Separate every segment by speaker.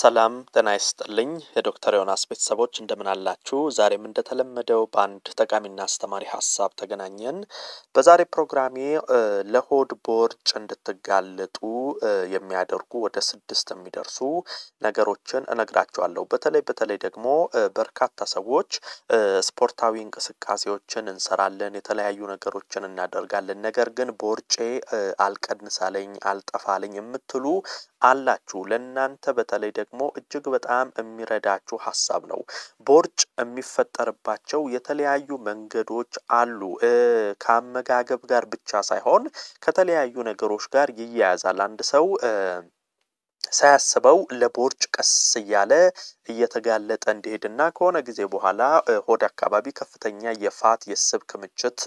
Speaker 1: ሰላም ጤና ይስጥልኝ የዶክተር ዮናስ ቤተሰቦች እንደምን አላችሁ? ዛሬም እንደተለመደው በአንድ ጠቃሚና አስተማሪ ሀሳብ ተገናኘን። በዛሬ ፕሮግራሜ ለሆድ ቦርጭ እንድትጋለጡ የሚያደርጉ ወደ ስድስት የሚደርሱ ነገሮችን እነግራችኋለሁ። በተለይ በተለይ ደግሞ በርካታ ሰዎች ስፖርታዊ እንቅስቃሴዎችን እንሰራለን፣ የተለያዩ ነገሮችን እናደርጋለን። ነገር ግን ቦርጬ አልቀንሳለኝ፣ አልጠፋለኝ የምትሉ አላችሁ ለእናንተ በተለይ ደግሞ እጅግ በጣም የሚረዳችሁ ሀሳብ ነው። ቦርጭ የሚፈጠርባቸው የተለያዩ መንገዶች አሉ። ከአመጋገብ ጋር ብቻ ሳይሆን ከተለያዩ ነገሮች ጋር ይያያዛል። አንድ ሰው ሳያስበው ለቦርጭ ቀስ እያለ እየተጋለጠ እንዲሄድና ከሆነ ጊዜ በኋላ ሆድ አካባቢ ከፍተኛ የፋት የስብ ክምችት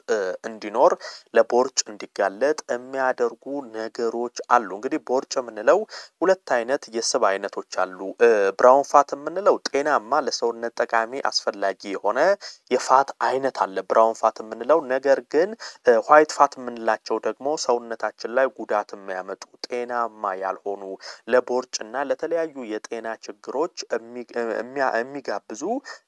Speaker 1: እንዲኖር ለቦርጭ እንዲጋለጥ የሚያደርጉ ነገሮች አሉ። እንግዲህ ቦርጭ የምንለው ሁለት አይነት የስብ አይነቶች አሉ። ብራውን ፋት የምንለው ጤናማ ለሰውነት ጠቃሚ አስፈላጊ የሆነ የፋት አይነት አለ ብራውን ፋት የምንለው ነገር ግን ዋይት ፋት የምንላቸው ደግሞ ሰውነታችን ላይ ጉዳት የሚያመጡ ጤናማ ያልሆኑ እና ለተለያዩ የጤና ችግሮች የሚጋብዙ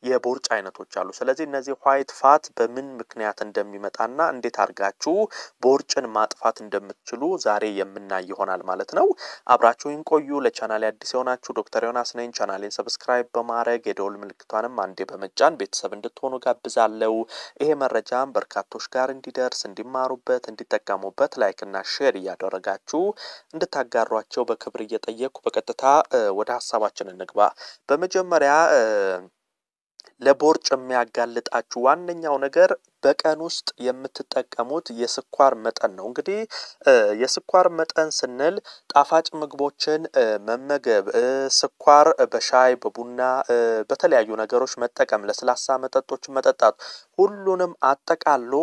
Speaker 1: የቦርጭ አይነቶች አሉ። ስለዚህ እነዚህ ዋይት ፋት በምን ምክንያት እንደሚመጣና እንዴት አድርጋችሁ ቦርጭን ማጥፋት እንደምትችሉ ዛሬ የምናይ ይሆናል ማለት ነው። አብራችሁን ቆዩ። ለቻናል አዲስ የሆናችሁ ዶክተር ዮናስ ነኝ። ቻናሌን ሰብስክራይብ በማድረግ የደውል ምልክቷንም አንዴ በመጫን ቤተሰብ እንድትሆኑ ጋብዛለሁ። ይሄ መረጃም በርካቶች ጋር እንዲደርስ እንዲማሩበት፣ እንዲጠቀሙበት ላይክና ሼር እያደረጋችሁ እንድታጋሯቸው በክብር እየጠየ እየጠየቅኩ በቀጥታ ወደ ሀሳባችን እንግባ። በመጀመሪያ ለቦርጭ የሚያጋልጣችሁ ዋነኛው ነገር በቀን ውስጥ የምትጠቀሙት የስኳር መጠን ነው። እንግዲህ የስኳር መጠን ስንል ጣፋጭ ምግቦችን መመገብ፣ ስኳር በሻይ በቡና በተለያዩ ነገሮች መጠቀም፣ ለስላሳ መጠጦችን መጠጣት ሁሉንም አጠቃሎ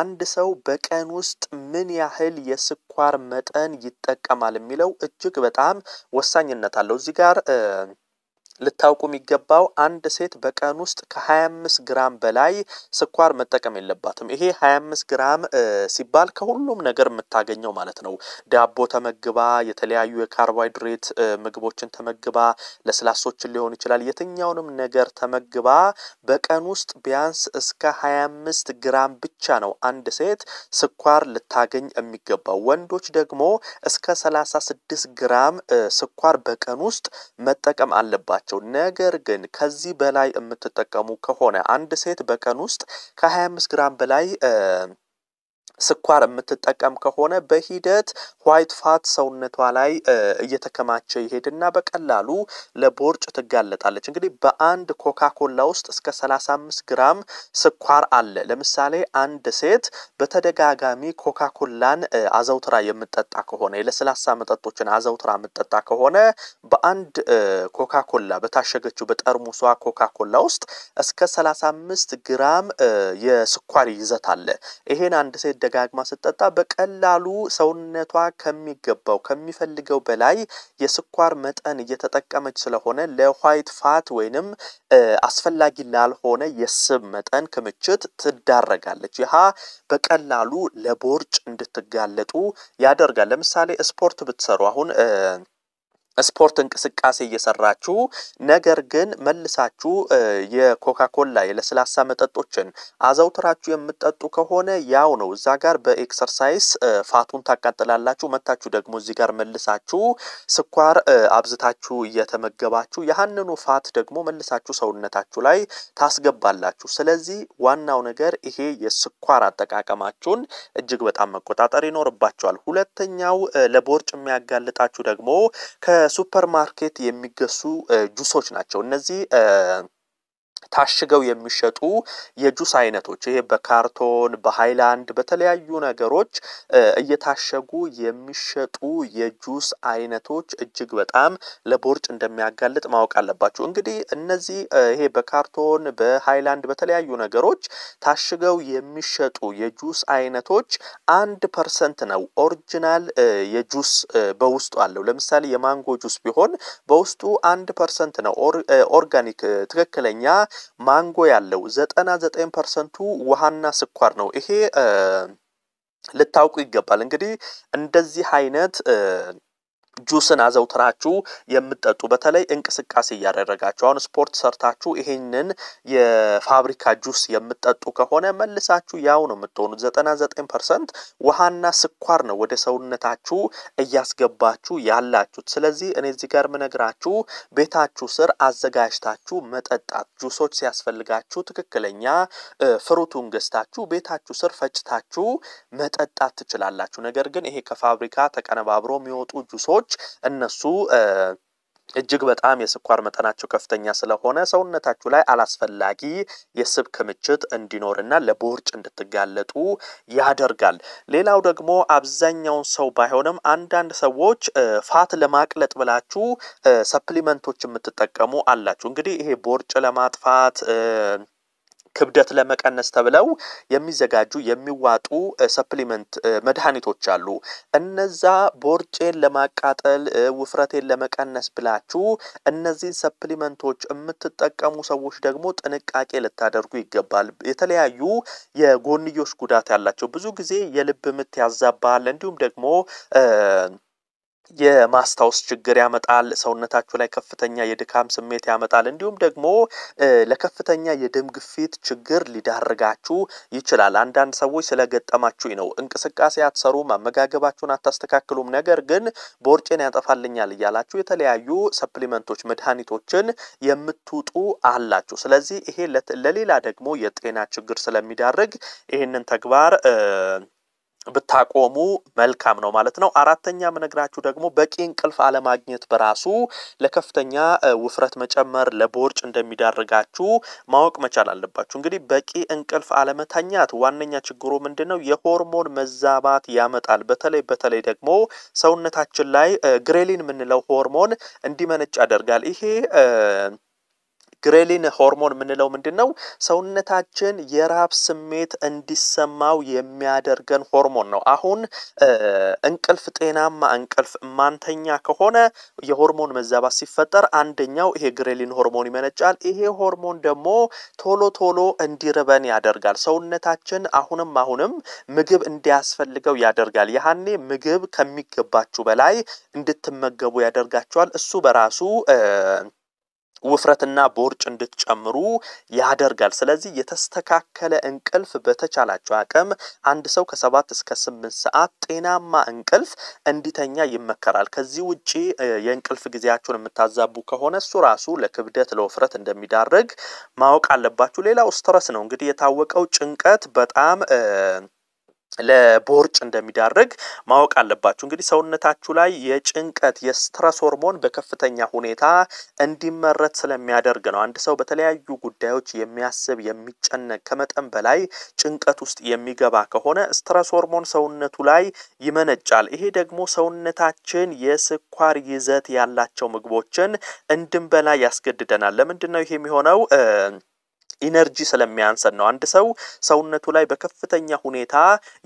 Speaker 1: አንድ ሰው በቀን ውስጥ ምን ያህል የስኳር መጠን ይጠቀማል የሚለው እጅግ በጣም ወሳኝነት አለው እዚህ ጋር ልታውቁ የሚገባው አንድ ሴት በቀን ውስጥ ከ25 ግራም በላይ ስኳር መጠቀም የለባትም። ይሄ 25 ግራም ሲባል ከሁሉም ነገር የምታገኘው ማለት ነው። ዳቦ ተመግባ፣ የተለያዩ የካርቦሃይድሬት ምግቦችን ተመግባ፣ ለስላሶችን ሊሆን ይችላል። የትኛውንም ነገር ተመግባ በቀን ውስጥ ቢያንስ እስከ 25 ግራም ብቻ ነው አንድ ሴት ስኳር ልታገኝ የሚገባው። ወንዶች ደግሞ እስከ 36 ግራም ስኳር በቀን ውስጥ መጠቀም አለባቸው። ናቸው። ነገር ግን ከዚህ በላይ የምትጠቀሙ ከሆነ አንድ ሴት በቀን ውስጥ ከ25 ግራም በላይ ስኳር የምትጠቀም ከሆነ በሂደት ዋይት ፋት ሰውነቷ ላይ እየተከማቸ ይሄድና በቀላሉ ለቦርጭ ትጋለጣለች። እንግዲህ በአንድ ኮካ ኮላ ውስጥ እስከ 35 ግራም ስኳር አለ። ለምሳሌ አንድ ሴት በተደጋጋሚ ኮካ ኮላን አዘውትራ የምጠጣ ከሆነ የለስላሳ መጠጦችን አዘውትራ የምጠጣ ከሆነ በአንድ ኮካ ኮላ በታሸገችው በጠርሙሷ ኮካ ኮላ ውስጥ እስከ 35 ግራም የስኳር ይዘት አለ። ይሄን አንድ ሴት ደጋግማ ስጠጣ በቀላሉ ሰውነቷ ከሚገባው ከሚፈልገው በላይ የስኳር መጠን እየተጠቀመች ስለሆነ ለዋይት ፋት ወይንም አስፈላጊ ላልሆነ የስብ መጠን ክምችት ትዳረጋለች። ይህ በቀላሉ ለቦርጭ እንድትጋለጡ ያደርጋል። ለምሳሌ ስፖርት ብትሰሩ አሁን ስፖርት እንቅስቃሴ እየሰራችሁ ነገር ግን መልሳችሁ የኮካኮላ የለስላሳ መጠጦችን አዘውትራችሁ የምትጠጡ ከሆነ ያው ነው። እዛ ጋር በኤክሰርሳይስ ፋቱን ታቃጥላላችሁ። መታችሁ ደግሞ እዚህ ጋር መልሳችሁ ስኳር አብዝታችሁ እየተመገባችሁ ያህንኑ ፋት ደግሞ መልሳችሁ ሰውነታችሁ ላይ ታስገባላችሁ። ስለዚህ ዋናው ነገር ይሄ የስኳር አጠቃቀማችሁን እጅግ በጣም መቆጣጠር ይኖርባችኋል። ሁለተኛው ለቦርጭ የሚያጋልጣችሁ ደግሞ ከሱፐርማርኬት ማርኬት የሚገሱ ጁሶች ናቸው። እነዚህ ታሽገው የሚሸጡ የጁስ አይነቶች ይሄ በካርቶን በሃይላንድ በተለያዩ ነገሮች እየታሸጉ የሚሸጡ የጁስ አይነቶች እጅግ በጣም ለቦርጭ እንደሚያጋልጥ ማወቅ አለባችሁ። እንግዲህ እነዚህ ይሄ በካርቶን በሃይላንድ በተለያዩ ነገሮች ታሽገው የሚሸጡ የጁስ አይነቶች አንድ ፐርሰንት ነው ኦሪጂናል የጁስ በውስጡ አለው። ለምሳሌ የማንጎ ጁስ ቢሆን በውስጡ አንድ ፐርሰንት ነው ኦርጋኒክ ትክክለኛ ማንጎ ያለው ዘጠና ዘጠኝ ፐርሰንቱ ውሃና ስኳር ነው። ይሄ ልታውቁ ይገባል። እንግዲህ እንደዚህ አይነት ጁስን አዘውትራችሁ የምትጠጡ በተለይ እንቅስቃሴ እያደረጋችሁ አሁን ስፖርት ሰርታችሁ ይሄንን የፋብሪካ ጁስ የምትጠጡ ከሆነ መልሳችሁ ያው ነው የምትሆኑት። ዘጠና ዘጠኝ ፐርሰንት ውሃና ስኳር ነው ወደ ሰውነታችሁ እያስገባችሁ ያላችሁት። ስለዚህ እኔ እዚህ ጋር ምነግራችሁ ቤታችሁ ስር አዘጋጅታችሁ መጠጣት ጁሶች ሲያስፈልጋችሁ ትክክለኛ ፍሩቱን ገዝታችሁ ቤታችሁ ስር ፈጭታችሁ መጠጣት ትችላላችሁ። ነገር ግን ይሄ ከፋብሪካ ተቀነባብሮ የሚወጡ ጁሶች ሰዎች እነሱ እጅግ በጣም የስኳር መጠናቸው ከፍተኛ ስለሆነ ሰውነታችሁ ላይ አላስፈላጊ የስብ ክምችት እንዲኖርና ለቦርጭ እንድትጋለጡ ያደርጋል። ሌላው ደግሞ አብዛኛውን ሰው ባይሆንም አንዳንድ ሰዎች ፋት ለማቅለጥ ብላችሁ ሰፕሊመንቶች የምትጠቀሙ አላችሁ። እንግዲህ ይሄ ቦርጭ ለማጥፋት ክብደት ለመቀነስ ተብለው የሚዘጋጁ የሚዋጡ ሰፕሊመንት መድኃኒቶች አሉ። እነዛ ቦርጬን ለማቃጠል ውፍረቴን ለመቀነስ ብላችሁ እነዚህን ሰፕሊመንቶች የምትጠቀሙ ሰዎች ደግሞ ጥንቃቄ ልታደርጉ ይገባል። የተለያዩ የጎንዮሽ ጉዳት ያላቸው ብዙ ጊዜ የልብ ምት ያዛባል እንዲሁም ደግሞ የማስታወስ ችግር ያመጣል። ሰውነታችሁ ላይ ከፍተኛ የድካም ስሜት ያመጣል። እንዲሁም ደግሞ ለከፍተኛ የደም ግፊት ችግር ሊዳርጋችሁ ይችላል። አንዳንድ ሰዎች ስለገጠማችሁ ነው እንቅስቃሴ አትሰሩም፣ አመጋገባችሁን አታስተካክሉም፣ ነገር ግን ቦርጬን ያጠፋልኛል እያላችሁ የተለያዩ ሰፕሊመንቶች፣ መድኃኒቶችን የምትውጡ አላችሁ። ስለዚህ ይሄ ለሌላ ደግሞ የጤና ችግር ስለሚዳርግ ይህንን ተግባር ብታቆሙ መልካም ነው ማለት ነው። አራተኛ ምነግራችሁ ደግሞ በቂ እንቅልፍ አለማግኘት በራሱ ለከፍተኛ ውፍረት መጨመር፣ ለቦርጭ እንደሚዳርጋችሁ ማወቅ መቻል አለባችሁ። እንግዲህ በቂ እንቅልፍ አለመተኛት ዋነኛ ችግሩ ምንድን ነው? የሆርሞን መዛባት ያመጣል። በተለይ በተለይ ደግሞ ሰውነታችን ላይ ግሬሊን የምንለው ሆርሞን እንዲመነጭ ያደርጋል። ይሄ ግሬሊን ሆርሞን የምንለው ምንድን ነው? ሰውነታችን የራብ ስሜት እንዲሰማው የሚያደርገን ሆርሞን ነው። አሁን እንቅልፍ ጤናማ እንቅልፍ ማንተኛ ከሆነ የሆርሞን መዛባት ሲፈጠር አንደኛው ይሄ ግሬሊን ሆርሞን ይመነጫል። ይሄ ሆርሞን ደግሞ ቶሎ ቶሎ እንዲርበን ያደርጋል። ሰውነታችን አሁንም አሁንም ምግብ እንዲያስፈልገው ያደርጋል። ያኔ ምግብ ከሚገባችሁ በላይ እንድትመገቡ ያደርጋቸዋል። እሱ በራሱ ውፍረትና ቦርጭ እንድትጨምሩ ያደርጋል። ስለዚህ የተስተካከለ እንቅልፍ በተቻላቸው አቅም አንድ ሰው ከሰባት እስከ ስምንት ሰዓት ጤናማ እንቅልፍ እንዲተኛ ይመከራል። ከዚህ ውጪ የእንቅልፍ ጊዜያቸውን የምታዛቡ ከሆነ እሱ ራሱ ለክብደት ለውፍረት እንደሚዳርግ ማወቅ አለባችሁ። ሌላው ስትረስ ነው እንግዲህ የታወቀው ጭንቀት በጣም ለቦርጭ እንደሚዳርግ ማወቅ አለባችሁ። እንግዲህ ሰውነታችሁ ላይ የጭንቀት የስትረስ ሆርሞን በከፍተኛ ሁኔታ እንዲመረት ስለሚያደርግ ነው። አንድ ሰው በተለያዩ ጉዳዮች የሚያስብ የሚጨነቅ፣ ከመጠን በላይ ጭንቀት ውስጥ የሚገባ ከሆነ ስትረስ ሆርሞን ሰውነቱ ላይ ይመነጫል። ይሄ ደግሞ ሰውነታችን የስኳር ይዘት ያላቸው ምግቦችን እንድንበላ ያስገድደናል። ለምንድን ነው ይሄ የሚሆነው? ኢነርጂ ስለሚያንሰን ነው። አንድ ሰው ሰውነቱ ላይ በከፍተኛ ሁኔታ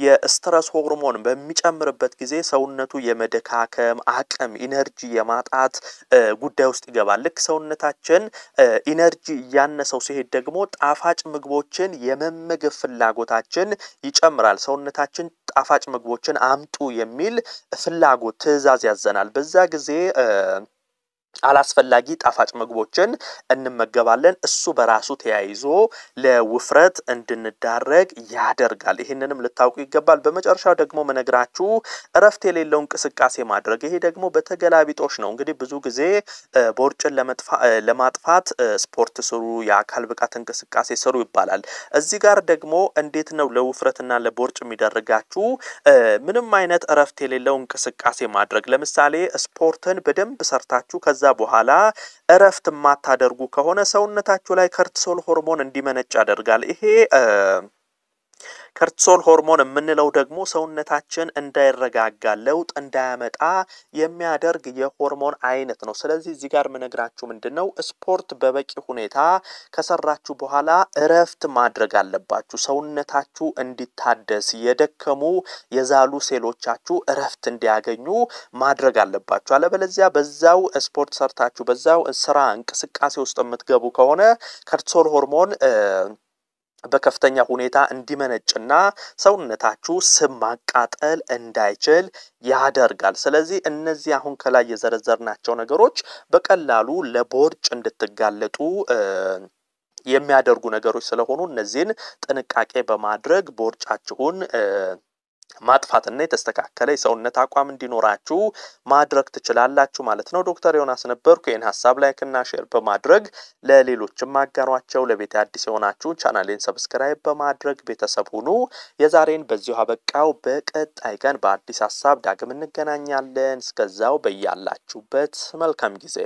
Speaker 1: የስትረስ ሆርሞን በሚጨምርበት ጊዜ ሰውነቱ የመደካከም አቅም ኢነርጂ የማጣት ጉዳይ ውስጥ ይገባል። ልክ ሰውነታችን ኢነርጂ እያነሰው ሲሄድ ደግሞ ጣፋጭ ምግቦችን የመመገብ ፍላጎታችን ይጨምራል። ሰውነታችን ጣፋጭ ምግቦችን አምጡ የሚል ፍላጎት ትዕዛዝ ያዘናል። በዛ ጊዜ አላስፈላጊ ጣፋጭ ምግቦችን እንመገባለን። እሱ በራሱ ተያይዞ ለውፍረት እንድንዳረግ ያደርጋል። ይህንንም ልታውቁ ይገባል። በመጨረሻ ደግሞ መነግራችሁ እረፍት የሌለው እንቅስቃሴ ማድረግ፣ ይሄ ደግሞ በተገላቢጦሽ ነው። እንግዲህ ብዙ ጊዜ ቦርጭን ለማጥፋት ስፖርት ስሩ፣ የአካል ብቃት እንቅስቃሴ ስሩ ይባላል። እዚህ ጋር ደግሞ እንዴት ነው ለውፍረትና ለቦርጭ የሚደረጋችሁ ምንም አይነት እረፍት የሌለው እንቅስቃሴ ማድረግ፣ ለምሳሌ ስፖርትን በደንብ ሰርታችሁ ከዛ በኋላ እረፍት የማታደርጉ ከሆነ ሰውነታችሁ ላይ ከርቲሶል ሆርሞን እንዲመነጭ ያደርጋል። ይሄ ከርቲሶል ሆርሞን የምንለው ደግሞ ሰውነታችን እንዳይረጋጋ ለውጥ እንዳያመጣ የሚያደርግ የሆርሞን አይነት ነው። ስለዚህ እዚህ ጋር የምነግራችሁ ምንድን ነው ስፖርት በበቂ ሁኔታ ከሰራችሁ በኋላ እረፍት ማድረግ አለባችሁ። ሰውነታችሁ እንዲታደስ የደከሙ የዛሉ ሴሎቻችሁ እረፍት እንዲያገኙ ማድረግ አለባችሁ። አለበለዚያ በዛው ስፖርት ሰርታችሁ በዛው ስራ እንቅስቃሴ ውስጥ የምትገቡ ከሆነ ከርቲሶል ሆርሞን በከፍተኛ ሁኔታ እንዲመነጭና ሰውነታችሁ ስብ ማቃጠል እንዳይችል ያደርጋል። ስለዚህ እነዚህ አሁን ከላይ የዘረዘርናቸው ነገሮች በቀላሉ ለቦርጭ እንድትጋለጡ የሚያደርጉ ነገሮች ስለሆኑ እነዚህን ጥንቃቄ በማድረግ ቦርጫችሁን ማጥፋትና የተስተካከለ የሰውነት አቋም እንዲኖራችሁ ማድረግ ትችላላችሁ ማለት ነው። ዶክተር ዮናስ ነበርኩ። ይህን ሀሳብ ላይክና ሼር በማድረግ ለሌሎችም አጋሯቸው። ለቤት አዲስ የሆናችሁ ቻናሌን ሰብስክራይብ በማድረግ ቤተሰብ ሁኑ። የዛሬን በዚሁ አበቃው። በቀጣይ ቀን በአዲስ ሀሳብ ዳግም እንገናኛለን። እስከዛው በያላችሁበት መልካም ጊዜ